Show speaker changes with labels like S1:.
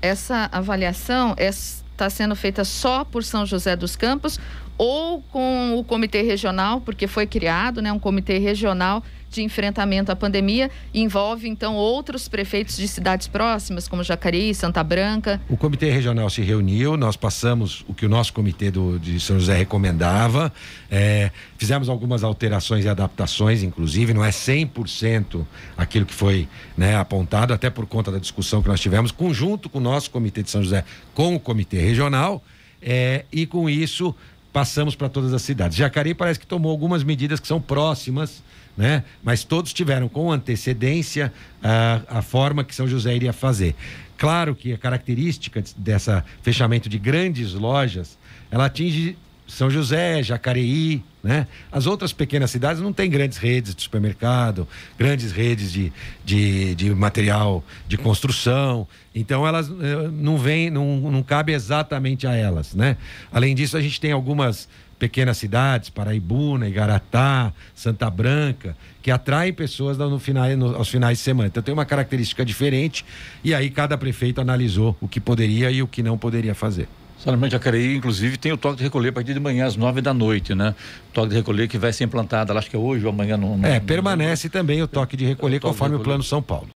S1: Essa avaliação está é sendo feita só por São José dos Campos ou com o comitê regional, porque foi criado né, um comitê regional de enfrentamento à pandemia, envolve então outros prefeitos de cidades próximas, como Jacareí, Santa Branca.
S2: O comitê regional se reuniu, nós passamos o que o nosso comitê do, de São José recomendava, é, fizemos algumas alterações e adaptações, inclusive, não é 100% aquilo que foi né, apontado, até por conta da discussão que nós tivemos, conjunto com o nosso comitê de São José, com o comitê regional, é, e com isso passamos para todas as cidades. Jacareí parece que tomou algumas medidas que são próximas, né? Mas todos tiveram com antecedência a, ah, a forma que São José iria fazer. Claro que a característica dessa fechamento de grandes lojas, ela atinge são José, Jacareí, né? As outras pequenas cidades não têm grandes redes de supermercado, grandes redes de, de, de material de construção. Então elas eh, não vêm, não, não cabe exatamente a elas, né? Além disso, a gente tem algumas pequenas cidades, Paraibuna, né, Igaratá, Santa Branca, que atraem pessoas no final, no, aos finais de semana. Então tem uma característica diferente e aí cada prefeito analisou o que poderia e o que não poderia fazer. Salamento Jacareí, inclusive,
S3: tem o toque de recolher a partir de manhã, às nove da noite, né? O toque de recolher que vai ser implantado, acho que é hoje ou amanhã. No, no é, permanece no... também o toque de recolher, é, toque conforme de recolher. o Plano São Paulo.